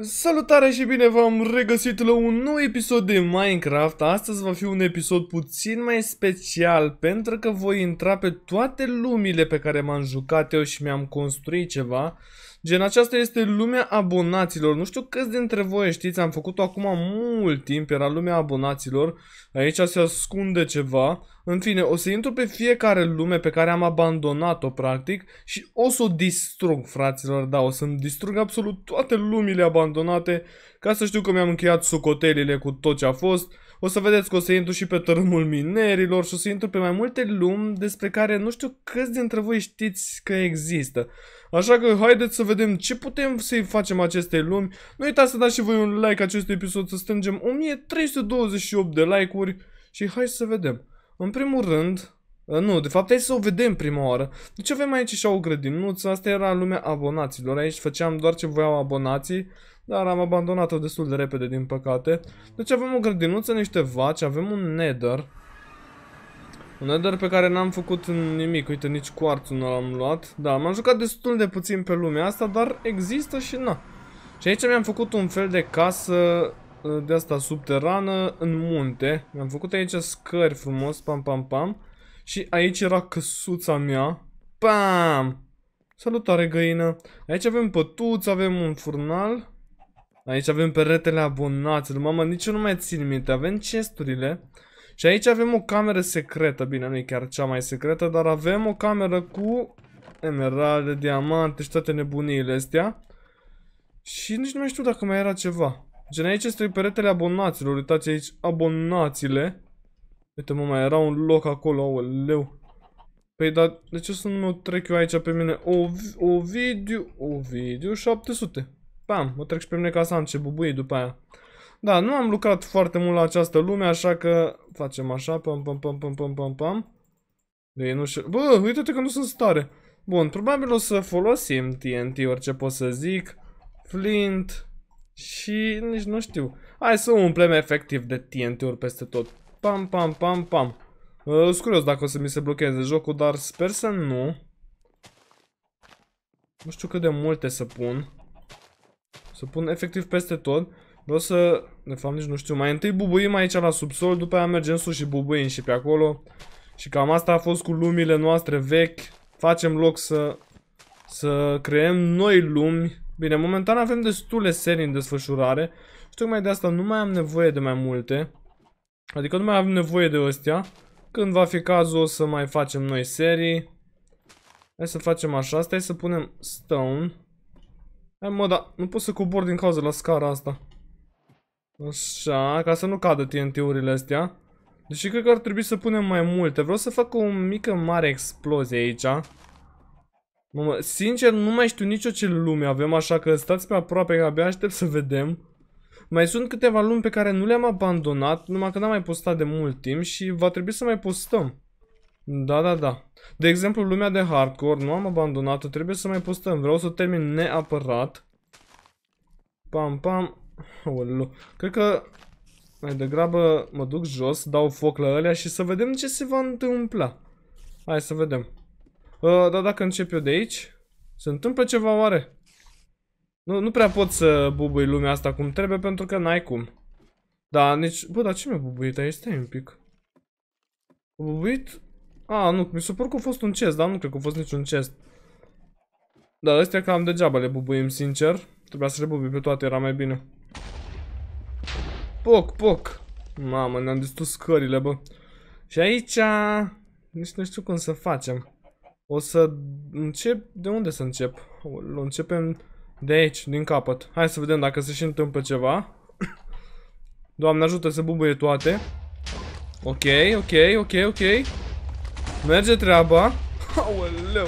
Salutare și bine v-am regăsit la un nou episod de Minecraft. Astăzi va fi un episod puțin mai special pentru că voi intra pe toate lumile pe care m-am jucat eu și mi-am construit ceva. Gen, aceasta este lumea abonaților. Nu știu câți dintre voi știți, am făcut-o acum mult timp, era lumea abonaților. Aici se ascunde ceva. În fine, o să intru pe fiecare lume pe care am abandonat-o, practic, și o să o distrug, fraților, da, o să-mi distrug absolut toate lumile abandonate, ca să știu că mi-am încheiat sucotelile cu tot ce a fost. O să vedeți că o să intru și pe tărâmul minerilor și o să intru pe mai multe lumi despre care nu știu câți dintre voi știți că există. Așa că haideți să vedem ce putem să-i facem acestei lumi. Nu uitați să dați și voi un like acestui episod, să strângem 1328 de like-uri și hai să vedem. În primul rând, ă, nu, de fapt hai să o vedem prima oară. ce avem aici și o grădinuță, asta era lumea abonaților, aici făceam doar ce voiau abonații, dar am abandonat-o destul de repede din păcate. Deci avem o grădinuță, niște vaci, avem un nether, un nether pe care n-am făcut nimic, uite nici cuarțul nu l-am luat. Da, m-am jucat destul de puțin pe lumea asta, dar există și nu. Și aici mi-am făcut un fel de casă ă, de asta subterană în munte. Mi-am făcut aici scări frumos, pam pam pam. Și aici era căsuța mea. Pam! Salutare găină! Aici avem pătuți, avem un furnal. Aici avem peretele abonaților. Mamă, nici eu nu mai țin minte. Avem chesturile. Și aici avem o cameră secretă, bine, nu e chiar cea mai secretă, dar avem o cameră cu emeralde, diamante și toate nebuniile astea. Și nici nu mai știu dacă mai era ceva. Gen aici este peretele abonaților, uitați aici, abonațiile. Uite mă, mai era un loc acolo, leu. Păi dar de ce să nu trec eu aici pe mine? O, video, o video 700. Pam, mă trec și pe mine ca să am ce bubuie după aia. Da, nu am lucrat foarte mult la această lume, așa că facem așa, pam, pam, pam, pam, pam, pam, pam. Ei nu știu. Bă, uite-te că nu sunt stare. Bun, probabil o să folosim TNT, orice pot să zic. Flint. Și nici nu știu. Hai să umplem efectiv de TNT-uri peste tot. Pam, pam, pam, pam. Uh, sunt curios dacă o să mi se blocheze jocul, dar sper să nu. Nu știu cât de multe să pun. Să pun efectiv peste tot. Vreau să... De fapt nici nu știu. Mai întâi bubuim aici la subsol, după aia mergem sus și bubuim și pe acolo. Și cam asta a fost cu lumile noastre vechi. Facem loc să... Să creăm noi lumi. Bine, momentan avem destule serii în desfășurare. Și tocmai de asta nu mai am nevoie de mai multe. Adică nu mai am nevoie de ăstea. Când va fi cazul o să mai facem noi serii. Hai să facem așa. Stai să punem stone. Hai mă, dar nu pot să cobor din cauza la scara asta. Așa, ca să nu cadă TNT-urile astea. Deși cred că ar trebui să punem mai multe. Vreau să fac o mică mare explozie aici. Mă, sincer, nu mai știu nicio ce lume avem, așa că stați pe aproape, că abia aștept să vedem. Mai sunt câteva lumi pe care nu le-am abandonat, numai că n-am mai postat de mult timp și va trebui să mai postăm. Da, da, da. De exemplu, lumea de hardcore, nu am abandonat-o, trebuie să mai postăm. Vreau să termin neapărat. Pam, pam. Olu. Cred că mai degrabă mă duc jos, dau foc la alea și să vedem ce se va întâmpla. Hai să vedem. Uh, dar dacă încep eu de aici, se întâmplă ceva oare? Nu, nu prea pot să bubui lumea asta cum trebuie pentru că n-ai cum. Da, nici... Bă, dar ce mi-a bubuit aici? Stai un pic. A bubuit? A, nu, mi se pare că a fost un chest, dar nu cred că a fost niciun chest. Dar astea cam degeaba le bubuim, sincer. Trebuia să le bubui pe toate, era mai bine. Poc, poc. Mamă, ne-am distrus scările, bă. Și aici... Nici nu știu cum să facem. O să încep... De unde să încep? O, începem de aici, din capăt. Hai să vedem dacă se și întâmplă ceva. Doamne ajută să bubuie toate. Ok, ok, ok, ok. Merge treaba. Aoleu.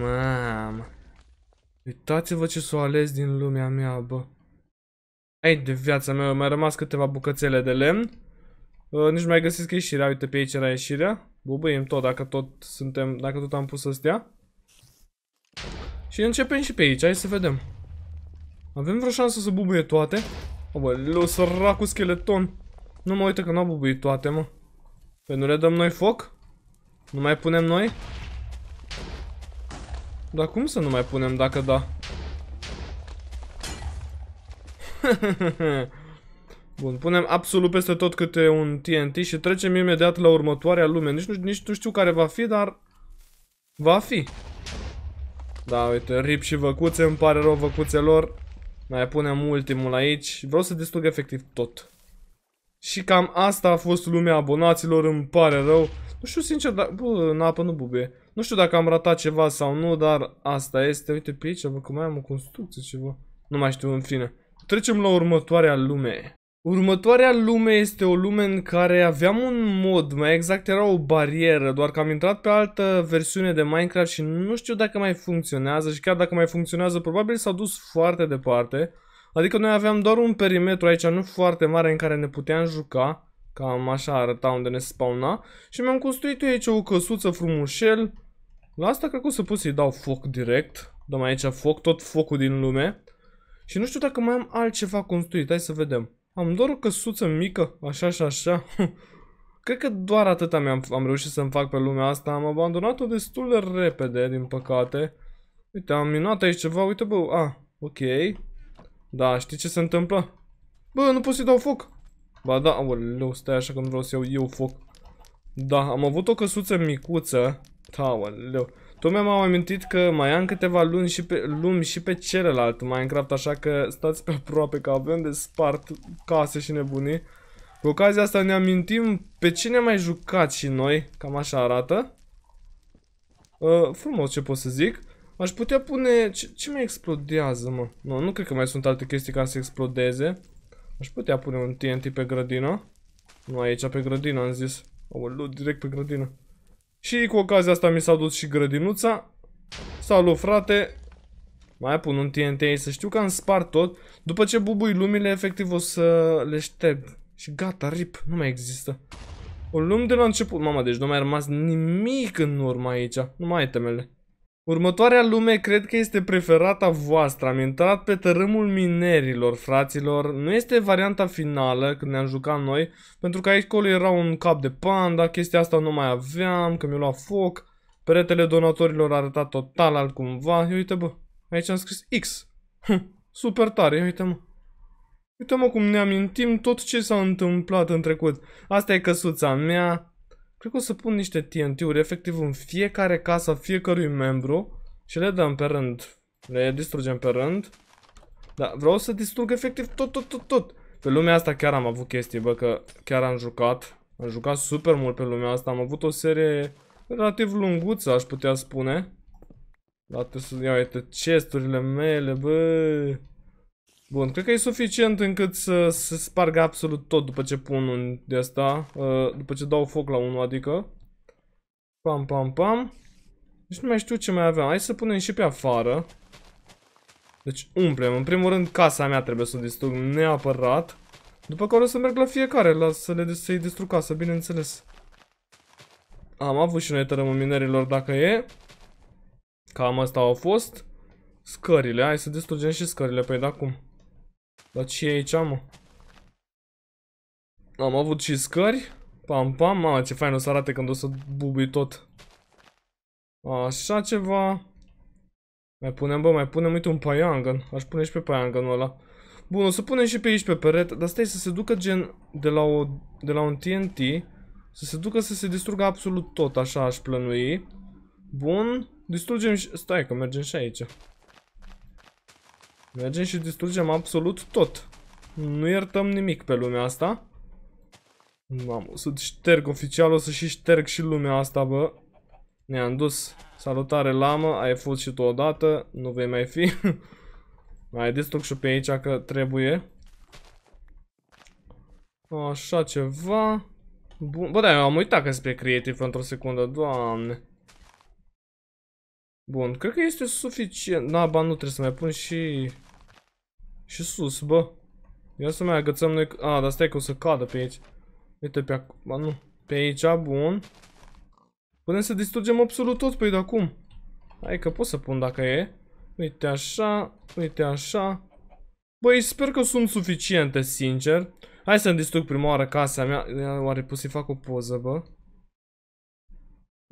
Mamă. Uitați-vă ce s-o ales din lumea mea, bă. Ei, de viața mea, mai rămas câteva bucățele de lemn. Uh, nici nu mai găsesc ieșirea, uite pe aici era ieșirea. Bubuim tot, dacă tot suntem, dacă tot am pus astea. Și începem și pe aici, hai să vedem. Avem vreo șansă să bubuie toate? O, bă, l-o cu scheleton. Nu mă uită că n-au bubuit toate, mă. Pe nu le dăm noi foc? Nu mai punem noi? Dar cum să nu mai punem dacă da? Bun, punem absolut peste tot câte un TNT și trecem imediat la următoarea lume. Nici nu, nici nu știu care va fi, dar va fi. Da, uite, rip și văcuțe, îmi pare rău văcuțelor. Mai punem ultimul aici. Vreau să distrug efectiv tot. Și cam asta a fost lumea abonaților, îmi pare rău. Nu știu sincer, dar... Bă, în apă nu bubuie. Nu știu dacă am ratat ceva sau nu, dar asta este. Uite pe aici, bă, că mai am o construcție ceva. Nu mai știu, în fine. Trecem la următoarea lume. Următoarea lume este o lume în care aveam un mod, mai exact era o barieră, doar că am intrat pe altă versiune de Minecraft și nu știu dacă mai funcționează și chiar dacă mai funcționează, probabil s-a dus foarte departe. Adică noi aveam doar un perimetru aici, nu foarte mare, în care ne puteam juca, cam așa arăta unde ne spawna, și mi-am construit eu aici o căsuță frumușel. La asta cred că o să pot să-i dau foc direct, dăm aici foc, tot focul din lume. Și nu știu dacă mai am altceva construit, hai să vedem. Am doar o căsuță mică, așa și așa. Cred că doar atâta mi-am am reușit să-mi fac pe lumea asta. Am abandonat-o destul de repede, din păcate. Uite, am minat aici ceva, uite bă, a, ok. Da, știi ce se întâmplă? Bă, nu pot să-i dau foc. Ba da, aoleu, stai așa că nu vreau să iau eu foc. Da, am avut o căsuță micuță. Da, aoleu. Tot m-am amintit că mai am câteva luni și pe, lumi și pe celălalt Minecraft, așa că stați pe aproape că avem de spart case și nebunii. Cu ocazia asta ne amintim pe cine mai jucat și noi, cam așa arată. Uh, frumos ce pot să zic. Aș putea pune... Ce, ce mai explodează, mă? Nu, nu cred că mai sunt alte chestii care să explodeze. Aș putea pune un TNT pe grădină. Nu, aici pe grădină am zis. O, direct pe grădină. Și cu ocazia asta mi s-a dus și grădinuța. Salut frate! Mai pun un TNT aici, să știu că am spart tot. După ce bubui lumile, efectiv o să le șterg. Și gata, rip, nu mai există. O luăm de la început. Mama, deci nu mai a rămas nimic în urmă aici. Numai temele. Următoarea lume cred că este preferata voastră. Am intrat pe tărâmul minerilor, fraților. Nu este varianta finală când ne-am jucat noi, pentru că aici acolo era un cap de panda, chestia asta nu mai aveam, că mi-a luat foc. Peretele donatorilor arăta total altcumva. Ia uite bă, aici am scris X. Hm, super tare, ia uite mă. Uite mă cum ne amintim tot ce s-a întâmplat în trecut. Asta e căsuța mea, Cred că o să pun niște TNT-uri efectiv în fiecare casă a fiecărui membru și le dăm pe rând. Le distrugem pe rând. Da, vreau să distrug efectiv tot, tot, tot, tot. Pe lumea asta chiar am avut chestii, bă, că chiar am jucat. Am jucat super mult pe lumea asta. Am avut o serie relativ lunguță, aș putea spune. da trebuie să... Ia uite, chesturile mele, bă. Bun, cred că e suficient încât să, se spargă absolut tot după ce pun un de asta, uh, după ce dau foc la unul, adică. Pam, pam, pam. Deci nu mai știu ce mai aveam. Hai să punem și pe afară. Deci umplem. În primul rând casa mea trebuie să o distrug neapărat. După care o să merg la fiecare, la să le să-i distrug casa, bineînțeles. Am avut și noi tărâmul minerilor dacă e. Cam asta au fost. Scările, hai să distrugem și scările, păi da cum. Dar ce e aici, mă? Am avut și scări. Pam, pam, Mamă, ce fain o să arate când o să bubui tot. Așa ceva. Mai punem, bă, mai punem, uite, un paiangan. Aș pune și pe paianganul ăla. Bun, o să punem și pe aici pe perete, dar stai să se ducă gen de la, o, de la un TNT, să se ducă să se distrugă absolut tot, așa aș plănui. Bun, distrugem și... Stai că mergem și aici. Mergem și distrugem absolut tot. Nu iertăm nimic pe lumea asta. Mamă, o să șterg oficial, o să și șterg și lumea asta, bă. Ne-am dus. Salutare, lamă, ai fost și tu odată, nu vei mai fi. mai distrug și pe aici că trebuie. Așa ceva. Bun. Bă, da, eu am uitat că spre creative într-o secundă, doamne. Bun, cred că este suficient. Da, ba, nu trebuie să mai pun și și sus, bă. Ia să mai agățăm noi... A, dar stai că o să cadă pe aici. Uite pe Ba nu. Pe aici, bun. Putem să distrugem absolut tot, păi de acum. Hai că pot să pun dacă e. Uite așa, uite așa. Băi, sper că sunt suficiente, sincer. Hai să-mi distrug prima oară casa mea. Oare pot să-i fac o poză, bă?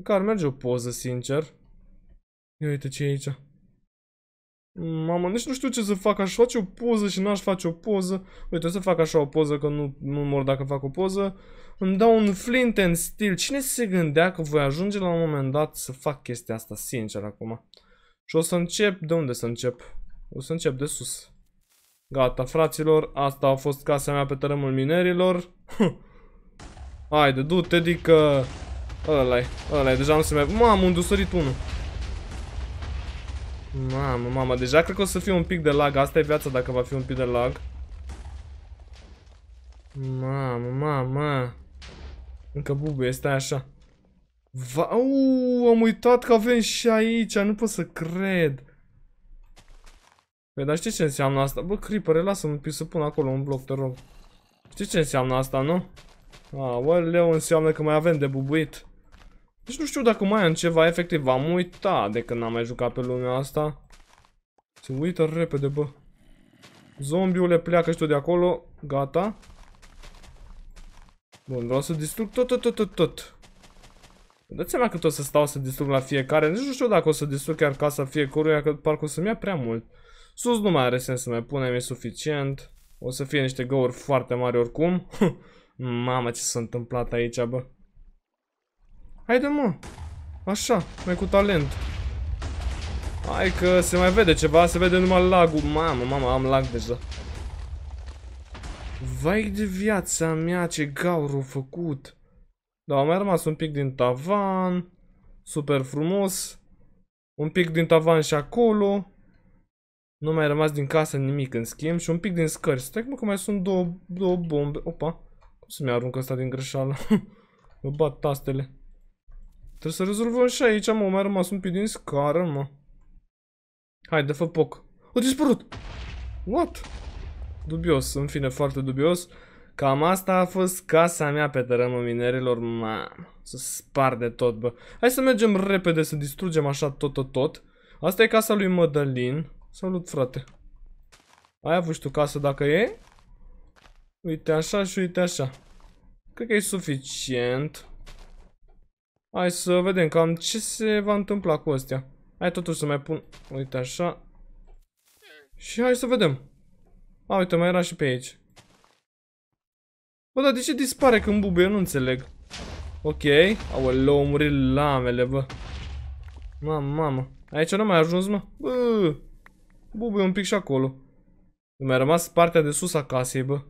Că ar merge o poză, sincer. Ia uite ce e aici. Mamă, nici nu știu ce să fac, aș face o poză și n-aș face o poză. Uite, o să fac așa o poză, că nu, nu mor dacă fac o poză. Îmi dau un flint and steel. Cine se gândea că voi ajunge la un moment dat să fac chestia asta, sincer, acum? Și o să încep, de unde să încep? O să încep de sus. Gata, fraților, asta a fost casa mea pe tărâmul minerilor. Haide, du-te, dică... Ăla-i, ăla-i, deja nu se mai... Mamă, un dusărit unul. Mamă, mamă, deja cred că o să fie un pic de lag. Asta e viața dacă va fi un pic de lag. Mamă, mamă. Încă bubuie, stai așa. Uuu, am uitat că avem și aici, nu pot să cred. Păi, dar știi ce înseamnă asta? Bă, creeper, lasă-mă un pic să pun acolo un bloc, te rog. Știi ce înseamnă asta, nu? leu înseamnă că mai avem de bubuit. Deci nu știu dacă mai am ceva efectiv. Am uitat de când n-am mai jucat pe lumea asta. Se uită repede, bă. Zombiule pleacă și tu de acolo. Gata. Bun, vreau să distrug tot, tot, tot, tot, tot. Dați seama cât o să stau să distrug la fiecare. Nici nu știu dacă o să distrug chiar casa fiecăruia, că parcă o să-mi ia prea mult. Sus nu mai are sens să mai punem, e suficient. O să fie niște găuri foarte mari oricum. Mamă, ce s-a întâmplat aici, bă. Haide, mă! Așa, mai cu talent. Hai că se mai vede ceva, se vede numai lagul. Mamă, mamă, am lag deja. Vai de viața mea, ce gaurul făcut. Da, am mai rămas un pic din tavan. Super frumos. Un pic din tavan și acolo. Nu mai rămas din casă nimic, în schimb, și un pic din scări. Stai, mă, că mai sunt două, două bombe. Opa, cum să mi arunc asta din greșeală? mă bat tastele. Trebuie să rezolvăm și aici, mă, mai rămas un pic din scară, mă. de fă poc. A dispărut! What? Dubios, în fine, foarte dubios. Cam asta a fost casa mea pe tărâmul minerilor, mă. Să spar de tot, bă. Hai să mergem repede, să distrugem așa tot, tot, tot. Asta e casa lui Mădălin. Salut, frate. Ai avut și tu casă dacă e? Uite așa și uite așa. Cred că e suficient. Hai să vedem cam ce se va întâmpla cu astea. Hai totuși să mai pun, uite așa. Și hai să vedem. A, uite, mai era și pe aici. Bă, dar de ce dispare când bubuie? Eu nu înțeleg. Ok. Aoleu, au murit lamele, bă. Mamă, mamă. Aici nu mai ajuns, mă? Bă. Bubuie un pic și acolo. Mi-a rămas partea de sus a casei, bă.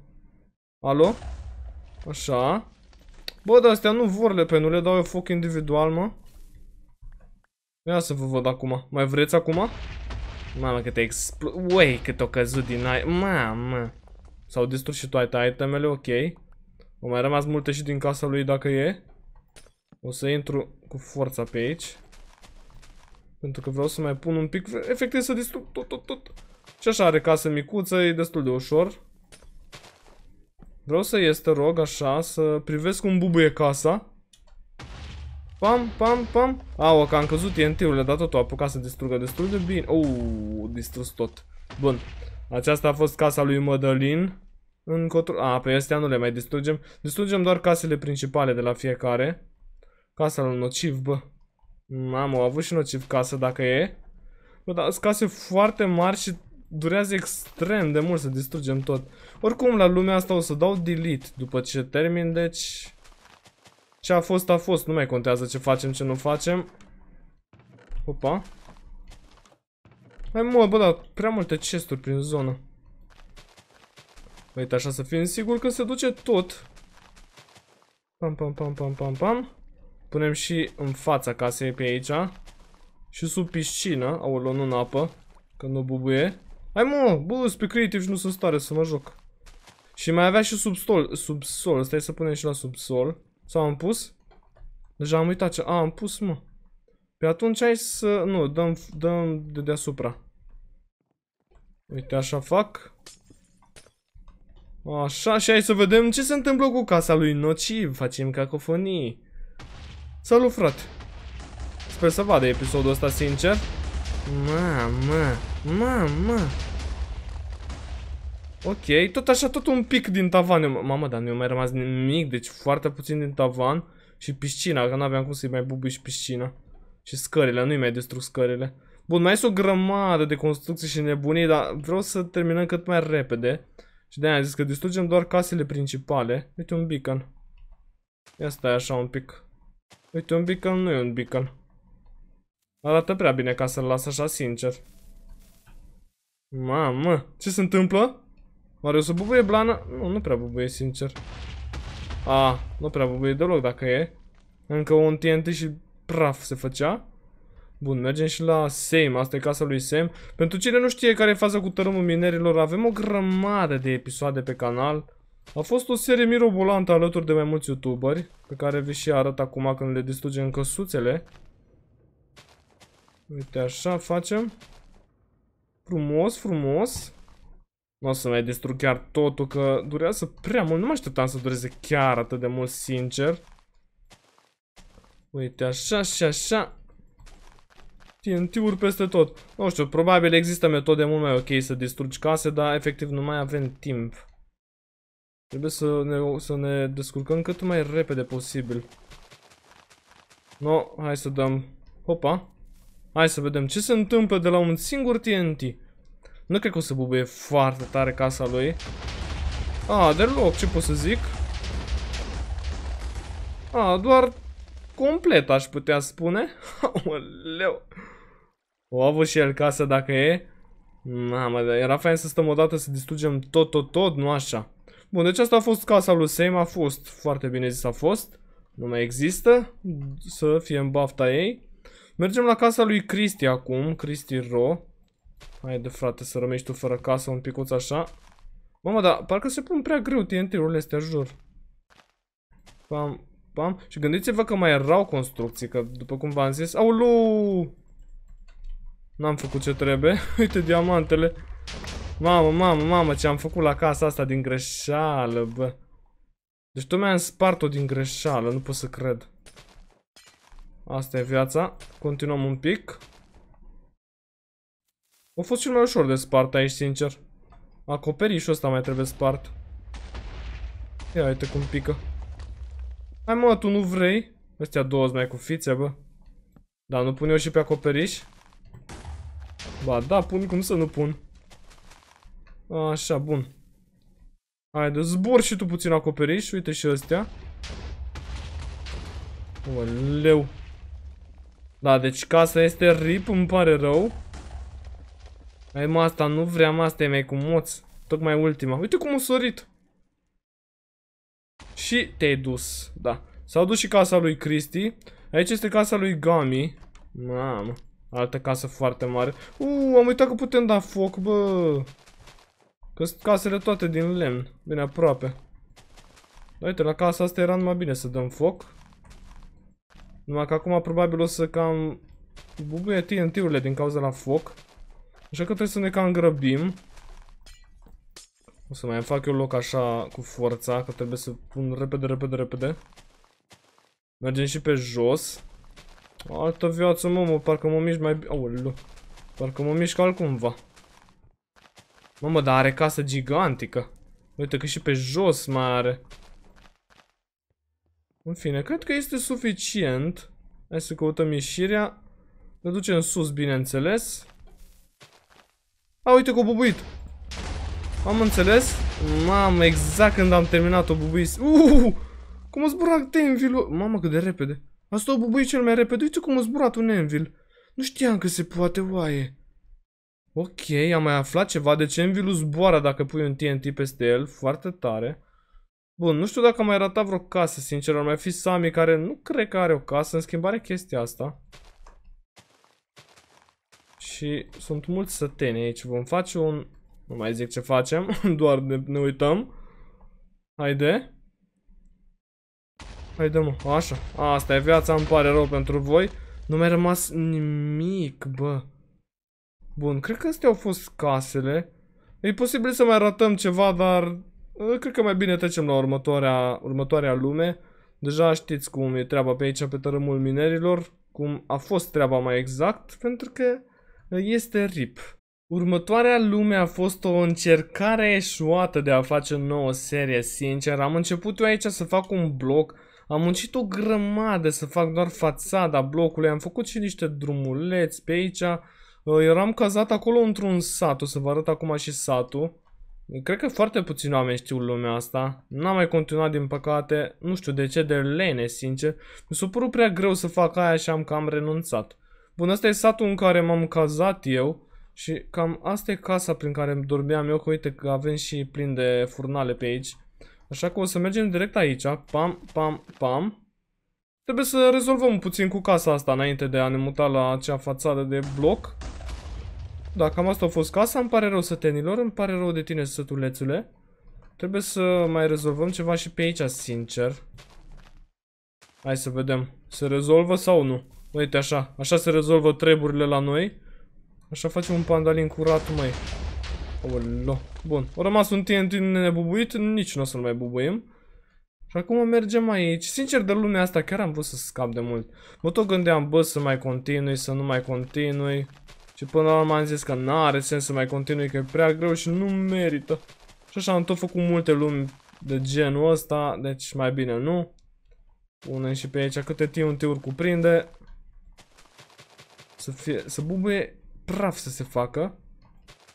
Alo? Așa. Bă, dar astea nu vor le nu le dau eu foc individual, mă. Ia să vă văd acum. Mai vreți acum? Mamă, cât expl... Uai, cât o căzut din aer. Mamă. S-au distrus și toate itemele, ok. O mai rămas multe și din casa lui dacă e. O să intru cu forța pe aici. Pentru că vreau să mai pun un pic... Efectiv să distrug tot, tot, tot. Și așa are casă micuță, e destul de ușor. Vreau să ies, te rog, așa, să privesc cum bubuie casa. Pam, pam, pam. Au, că am căzut TNT-urile, dar totul a apucat să distrugă destul de bine. Oh, distrus tot. Bun. Aceasta a fost casa lui Mădălin. Încotro... A, pe astea nu le mai distrugem. Distrugem doar casele principale de la fiecare. Casa lui Nociv, bă. Mamă, au avut și Nociv casă, dacă e. Bă, dar sunt case foarte mari și durează extrem de mult să distrugem tot. Oricum, la lumea asta o să dau delete după ce termin, deci... Ce a fost, a fost. Nu mai contează ce facem, ce nu facem. Opa. Mai mult, bă, dar prea multe chesturi prin zonă. Uite, așa să fim sigur că se duce tot. Pam, pam, pam, pam, pam, pam. Punem și în fața casei pe aici. Și sub piscină. Aolo, nu în apă. Că nu bubuie. Hai mă, bă, pe creative și nu sunt stare să mă joc. Și mai avea și subsol, subsol, stai să punem și la subsol. Sau am pus? Deja am uitat ce, a, am pus mă. Pe atunci hai să, nu, dăm, dăm de deasupra. Uite, așa fac. Așa, și hai să vedem ce se întâmplă cu casa lui Nociv. Facem cacofonii. Salut, frate. Sper să vadă episodul ăsta, sincer. Mamă, mamă. Ok, tot așa, tot un pic din tavan. Mamă, dar nu mai rămas nimic, deci foarte puțin din tavan. Și piscina, că n-aveam cum să-i mai bubui și piscina. Și scările, nu-i mai distrug scările. Bun, mai este o grămadă de construcții și nebunii, dar vreau să terminăm cât mai repede. Și de-aia am zis că distrugem doar casele principale. Uite un beacon. Ia stai așa un pic. Uite un beacon, nu e un beacon. Arată prea bine ca să-l las așa sincer. Mamă, ce se întâmplă? Oare o să bubuie blana? Nu, nu prea bubuie sincer. A, nu prea bubuie deloc dacă e. Încă un TNT și praf se făcea. Bun, mergem și la Sam, asta e casa lui Sam. Pentru cine nu știe care e faza cu tărâmul minerilor, avem o grămadă de episoade pe canal. A fost o serie mirobolantă alături de mai mulți youtuberi, pe care vi și arăt acum când le distrugem căsuțele. Uite, așa facem. Frumos, frumos. Nu o să mai distrug chiar totul, că durează prea mult. Nu mă așteptam să dureze chiar atât de mult, sincer. Uite, așa și așa. TNT-uri peste tot. Nu știu, probabil există metode mult mai ok să distrugi case, dar efectiv nu mai avem timp. Trebuie să ne, să ne descurcăm cât mai repede posibil. No, hai să dăm. Hopa. Hai să vedem ce se întâmplă de la un singur TNT. Nu cred că o să bubuie foarte tare casa lui. A, deloc, ce pot să zic? A, doar complet aș putea spune. Aoleu. O a avut și el casă dacă e. Mamă, dar era fain să stăm odată să distrugem tot, tot, tot, nu așa. Bun, deci asta a fost casa lui Seim, a fost foarte bine zis a fost. Nu mai există, să fie în bafta ei. Mergem la casa lui Cristi acum, Cristi Ro. Hai de frate să rămești tu fără casă un picuț așa. Mamă, dar parcă se pun prea greu TNT-urile astea, jur. Pam, pam. Și gândiți-vă că mai erau construcții, că după cum v-am zis... Aulu! N-am făcut ce trebuie. Uite diamantele. Mamă, mamă, mamă, ce am făcut la casa asta din greșeală, bă. Deci tu mi-am spart-o din greșeală, nu pot să cred. Asta e viața. Continuăm un pic. A fost cel mai ușor de spart aici, sincer. Acoperișul ăsta mai trebuie spart. Ia uite cum pică. Hai mă, tu nu vrei? Astea două mai cu fițe, bă. Dar nu pun eu și pe acoperiș? Ba da, pun, cum să nu pun? Așa, bun. Haide, zbor și tu puțin acoperiș, uite și astea. Oleu. Da, deci casa este rip, îmi pare rău. Hai mă, asta nu vreau, asta e mai cu moț. Tocmai ultima. Uite cum a sorit. Și te-ai dus, da. S-au dus și casa lui Cristi. Aici este casa lui Gami. Mamă, altă casă foarte mare. Uuu, am uitat că putem da foc, bă. Că sunt casele toate din lemn. Bine, aproape. uite, la casa asta era numai bine să dăm foc. Numai că acum probabil o să cam bubuie TNT-urile din cauza la foc. Așa că trebuie să ne cam grăbim. O să mai fac eu loc așa cu forța, că trebuie să pun repede, repede, repede. Mergem și pe jos. O altă viață, mă, mă, parcă mă mișc mai... Aoleu. Parcă mă mișc altcumva. Mamă, dar are casă gigantică. Uite că și pe jos mai are. În fine, cred că este suficient. Hai să căutăm ieșirea. Ne ducem sus, bineînțeles. A, uite că o bubuit. Am înțeles. Mamă, exact când am terminat o bubuit. Uuuu! Cum a zburat envil! Mamă, cât de repede. Asta o bubuit cel mai repede. Uite cum a zburat un Envil. Nu știam că se poate, oaie. Ok, am mai aflat ceva. Deci Envilul zboară dacă pui un TNT peste el. Foarte tare. Bun, nu știu dacă mai rata vreo casă, sincer, ar mai fi Sami care nu cred că are o casă, în schimbare chestia asta. Și sunt mulți săteni aici, vom face un... Nu mai zic ce facem, doar ne, ne uităm. Haide. Haide mă, așa. Asta e viața, îmi pare rău pentru voi. Nu mi-a rămas nimic, bă. Bun, cred că astea au fost casele. E posibil să mai ratăm ceva, dar Eh, cred că mai bine trecem la următoarea, următoarea lume. Deja știți cum e treaba pe aici, pe tărâmul minerilor, cum a fost treaba mai exact, pentru că eh, este RIP. Următoarea lume a fost o încercare eșuată de a face o nouă serie, sincer. Am început eu aici să fac un bloc, am muncit o grămadă să fac doar fațada blocului, am făcut și niște drumuleți pe aici. Eh, eram cazat acolo într-un sat, o să vă arăt acum și satul. Cred că foarte puțini oameni știu lumea asta. N-am mai continuat din păcate, nu știu de ce, de lene, sincer. Mi s-a părut prea greu să fac aia și am cam renunțat. Bun, asta e satul în care m-am cazat eu și cam asta e casa prin care dormeam eu, că uite că avem și plin de furnale pe aici. Așa că o să mergem direct aici, pam, pam, pam. Trebuie să rezolvăm puțin cu casa asta înainte de a ne muta la acea fațadă de bloc. Da, cam asta a fost casa. Îmi pare rău, sătenilor. Îmi pare rău de tine, sătulețule. Trebuie să mai rezolvăm ceva și pe aici, sincer. Hai să vedem. Se rezolvă sau nu? Uite așa. Așa se rezolvă treburile la noi. Așa facem un pandalin curat, măi. Olo. Bun. O rămas un TNT nebubuit. Nici nu o să-l mai bubuim. Și acum mergem aici. Sincer, de lumea asta chiar am vrut să scap de mult. Mă tot gândeam, bă, să mai continui, să nu mai continui. Și până la urmă am zis că n-are sens să mai continui, că e prea greu și nu merită. Și așa am tot făcut multe lumi de genul ăsta, deci mai bine nu. Punem și pe aici câte TNT-uri cuprinde. Să, fie, să bubuie praf să se facă.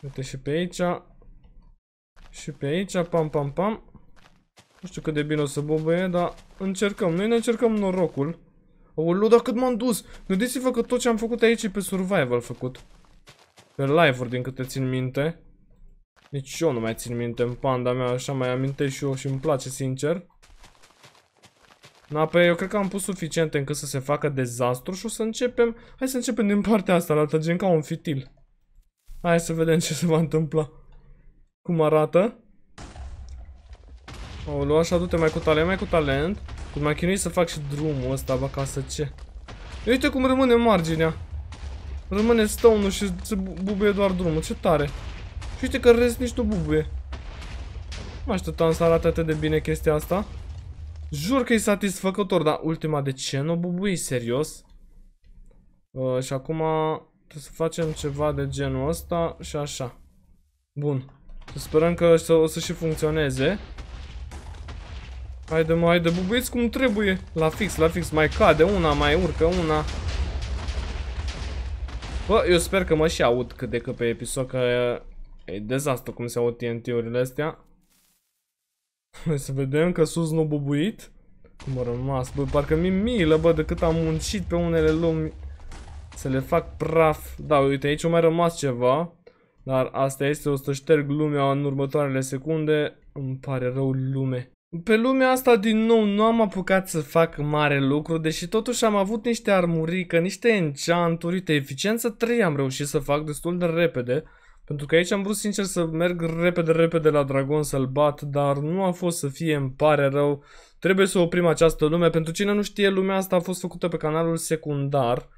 Uite și pe aici. Și pe aici, pam, pam, pam. Nu știu cât de bine o să bubuie, dar încercăm. Noi ne încercăm norocul. Olo, dar cât m-am dus! Gândiți-vă că tot ce am făcut aici e pe survival făcut. Pe live-uri, din câte țin minte. Nici eu nu mai țin minte în panda mea, așa mai amintesc și eu și îmi place, sincer. Na, pe eu cred că am pus suficiente încât să se facă dezastru și o să începem... Hai să începem din partea asta, la gen ca un fitil. Hai să vedem ce se va întâmpla. Cum arată? O, lua așa, du-te mai cu talent, mai cu talent. Cum m-am chinuit să fac și drumul ăsta, bă, ca să ce? Uite cum rămâne marginea. Rămâne stone-ul și se bubuie doar drumul, ce tare. Și uite că rest nici nu bubuie. Mă așteptam să arate atât de bine chestia asta. Jur că e satisfăcător, dar ultima de ce nu bubui, serios? Uh, și acum trebuie să facem ceva de genul ăsta și așa. Bun. Să sperăm că o să și funcționeze. Haide mă, haide, bubuieți cum trebuie. La fix, la fix, mai cade una, mai urcă una. Bă, eu sper că mă și aud cât de cât pe episod, că e, e dezastru cum se aud TNT-urile astea. să vedem că sus nu bubuit. Cum a rămas, bă, parcă mi milă, bă, de cât am muncit pe unele lumi. Să le fac praf. Da, uite, aici a mai rămas ceva. Dar asta este, o să șterg lumea în următoarele secunde. Îmi pare rău lume. Pe lumea asta, din nou, nu am apucat să fac mare lucru, deși totuși am avut niște armurică, niște enchanturi, uite, eficiență 3 am reușit să fac destul de repede, pentru că aici am vrut sincer să merg repede, repede la dragon să-l bat, dar nu a fost să fie, îmi pare rău, trebuie să oprim această lume, pentru cine nu știe, lumea asta a fost făcută pe canalul secundar,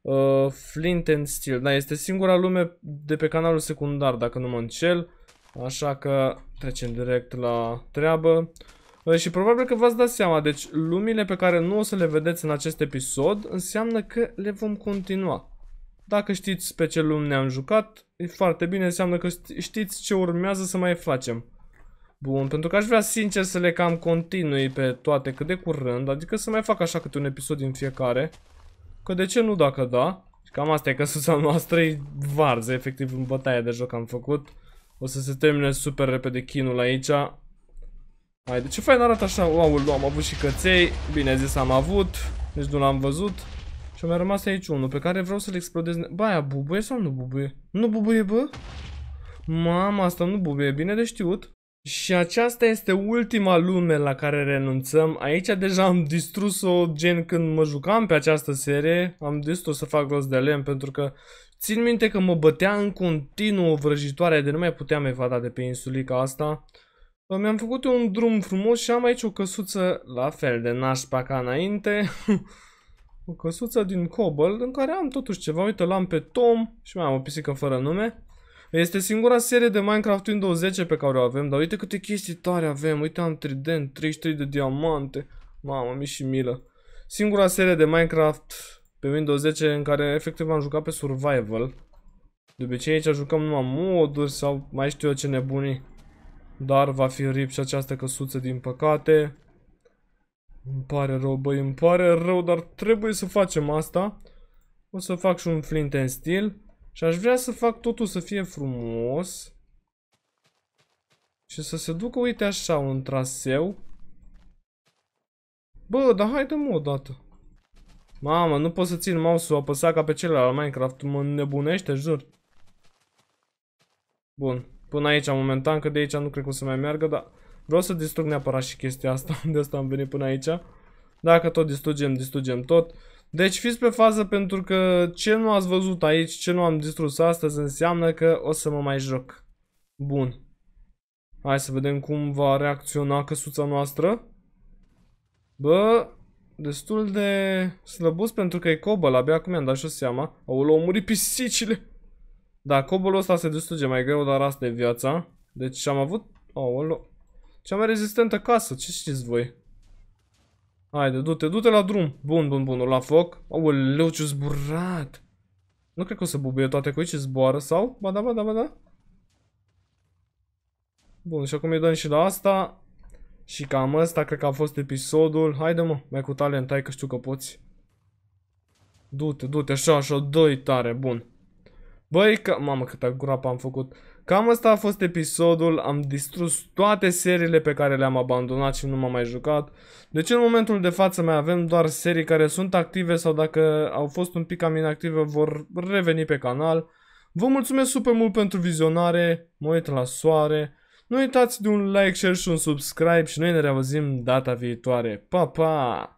uh, Flint and Steel, da, este singura lume de pe canalul secundar, dacă nu mă înșel, Așa că trecem direct la treabă. Ă, și probabil că v-ați dat seama, deci lumile pe care nu o să le vedeți în acest episod înseamnă că le vom continua. Dacă știți pe ce lume ne-am jucat, e foarte bine, înseamnă că știți ce urmează să mai facem. Bun, pentru că aș vrea sincer să le cam continui pe toate cât de curând, adică să mai fac așa câte un episod din fiecare. Că de ce nu dacă da? Cam asta e căsuța noastră, e varză, efectiv în bătaie de joc am făcut. O să se termine super repede chinul aici. de ce fain arată așa, wow, am avut și căței, bine zis am avut, deci nu l-am văzut. Și mi-a rămas aici unul pe care vreau să-l explodez. Ba, aia bubuie sau nu bubuie? Nu bubuie, bă? Mama, asta nu bubuie, bine de știut. Și aceasta este ultima lume la care renunțăm. Aici deja am distrus-o gen când mă jucam pe această serie. Am distrus să fac rost de lemn pentru că Țin minte că mă bătea în continuu o vrăjitoare de nu mai puteam evada de pe insulica asta. Păi, mi-am făcut un drum frumos și am aici o căsuță la fel de nașpa ca înainte. o căsuță din cobalt în care am totuși ceva. Uite, l-am pe Tom și mai am o pisică fără nume. Este singura serie de Minecraft Windows 10 pe care o avem, dar uite câte chestii tare avem. Uite, am trident, 33 de diamante. Mamă, mi și milă. Singura serie de Minecraft pe Windows 10 în care efectiv am jucat pe survival. De obicei aici jucăm numai moduri sau mai știu eu ce nebunii. Dar va fi rip și această căsuță din păcate. Îmi pare rău, băi, îmi pare rău, dar trebuie să facem asta. O să fac și un flint and steel. Și aș vrea să fac totul să fie frumos. Și să se ducă, uite așa, un traseu. Bă, dar haide mă odată. Mamă, nu pot să țin mouse-ul apăsat ca pe celălalt la Minecraft, mă nebunește, jur. Bun, până aici momentan, că de aici nu cred că o să mai meargă, dar vreau să distrug neapărat și chestia asta, de asta am venit până aici. Dacă tot distrugem, distrugem tot. Deci fiți pe fază pentru că ce nu ați văzut aici, ce nu am distrus astăzi, înseamnă că o să mă mai joc. Bun. Hai să vedem cum va reacționa căsuța noastră. Bă, destul de slăbus pentru că e cobal, abia acum mi-am dat și seama. Aoleu, au murit pisicile! Da, cobalul ăsta se distruge mai greu, dar asta e viața. Deci am avut... Aoleu... Cea mai rezistentă casă, ce știți voi? Haide, du-te, du-te la drum. Bun, bun, bun, la foc. Aoleu, ce zburat! Nu cred că o să bubuie toate cu aici, zboară sau? Ba da, ba da, ba da. Bun, și acum îi dăm și la asta. Și cam asta cred că a fost episodul. Haide mă, mai cu talent, hai că știu că poți. Du-te, du-te, așa, așa, doi tare, bun. Băi, că... mamă câtă groapă am făcut. Cam asta a fost episodul, am distrus toate seriile pe care le-am abandonat și nu m-am mai jucat. Deci în momentul de față mai avem doar serii care sunt active sau dacă au fost un pic cam inactive vor reveni pe canal. Vă mulțumesc super mult pentru vizionare, mă uit la soare. Nu uitați de un like, share și un subscribe și noi ne reauzim data viitoare. Pa, pa!